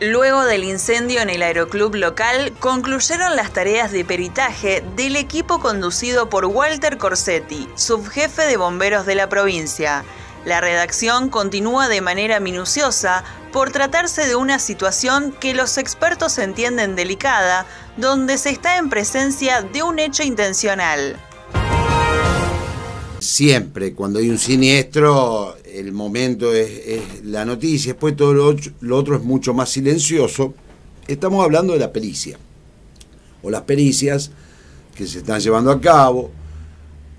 Luego del incendio en el aeroclub local, concluyeron las tareas de peritaje del equipo conducido por Walter Corsetti, subjefe de bomberos de la provincia. La redacción continúa de manera minuciosa por tratarse de una situación que los expertos entienden delicada, donde se está en presencia de un hecho intencional. Siempre cuando hay un siniestro el momento es, la noticia, después todo lo, otro es mucho más silencioso. Estamos hablando de la pericia, o las pericias que se están llevando a cabo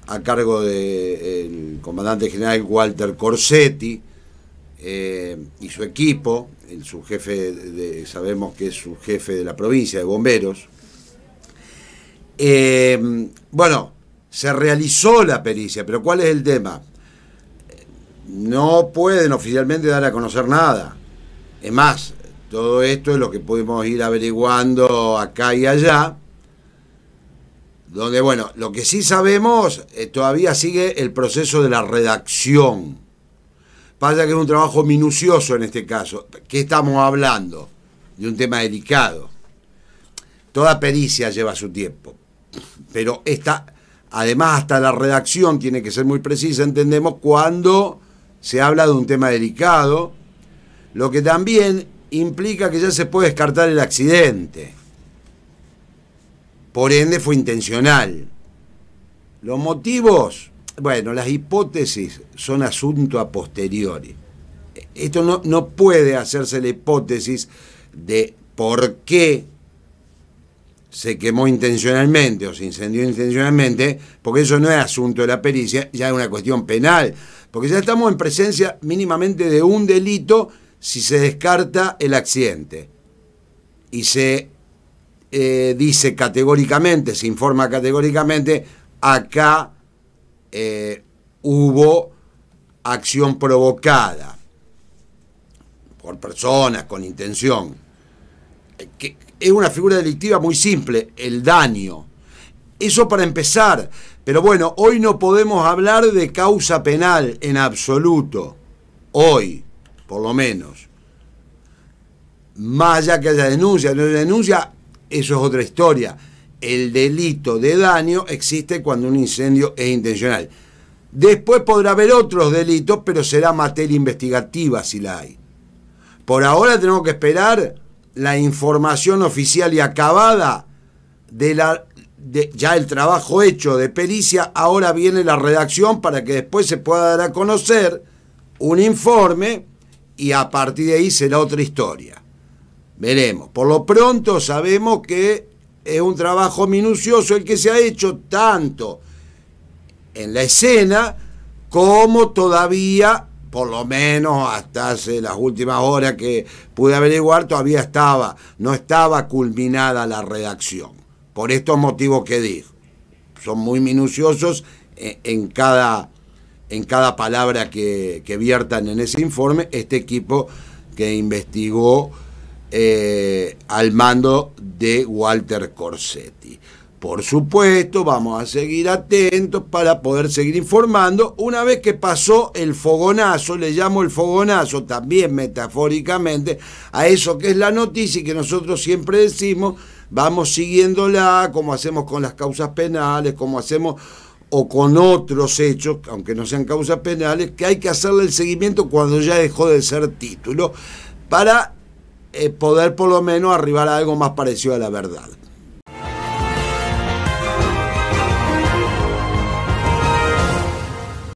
a cargo del comandante general Walter Corsetti eh, y su equipo, su jefe, sabemos que es su jefe de la provincia de bomberos. Eh, bueno, se realizó la pericia, pero ¿cuál es el tema? no pueden oficialmente dar a conocer nada. Es más, todo esto es lo que pudimos ir averiguando acá y allá. Donde, bueno, lo que sí sabemos, eh, todavía sigue el proceso de la redacción. Pasa que es un trabajo minucioso en este caso. ¿Qué estamos hablando? De un tema delicado. Toda pericia lleva su tiempo. Pero esta, además, hasta la redacción tiene que ser muy precisa, entendemos, cuando se habla de un tema delicado, lo que también implica que ya se puede descartar el accidente. Por ende fue intencional. Los motivos, bueno, las hipótesis son asunto a posteriori. Esto no, no puede hacerse la hipótesis de por qué se quemó intencionalmente o se incendió intencionalmente, porque eso no es asunto de la pericia, ya es una cuestión penal. Porque ya estamos en presencia mínimamente de un delito si se descarta el accidente. Y se eh, dice categóricamente, se informa categóricamente, acá eh, hubo acción provocada por personas con intención. Eh, que es una figura delictiva muy simple, el daño eso para empezar. Pero bueno, hoy no podemos hablar de causa penal en absoluto. Hoy, por lo menos. Más allá que haya denuncia, no hay denuncia, eso es otra historia. El delito de daño existe cuando un incendio es intencional. Después podrá haber otros delitos, pero será materia investigativa si la hay. Por ahora tenemos que esperar la información oficial y acabada de la ya el trabajo hecho de pericia, ahora viene la redacción para que después se pueda dar a conocer un informe y a partir de ahí será otra historia. Veremos. Por lo pronto sabemos que es un trabajo minucioso el que se ha hecho tanto en la escena como todavía, por lo menos hasta hace las últimas horas que pude averiguar, todavía estaba, no estaba culminada la redacción por estos motivos que dijo. Son muy minuciosos e, en, cada, en cada palabra que, que, viertan en ese informe este equipo que investigó eh, al mando de Walter Corsetti. Por supuesto, vamos a seguir atentos para poder seguir informando. Una vez que pasó el fogonazo, le llamo el fogonazo también metafóricamente a eso que es la noticia y que nosotros siempre decimos vamos siguiéndola, como hacemos con las causas penales, como hacemos o con otros hechos, aunque no sean causas penales, que hay que hacerle el seguimiento cuando ya dejó de ser título, para eh, poder por lo menos arribar a algo más parecido a la verdad.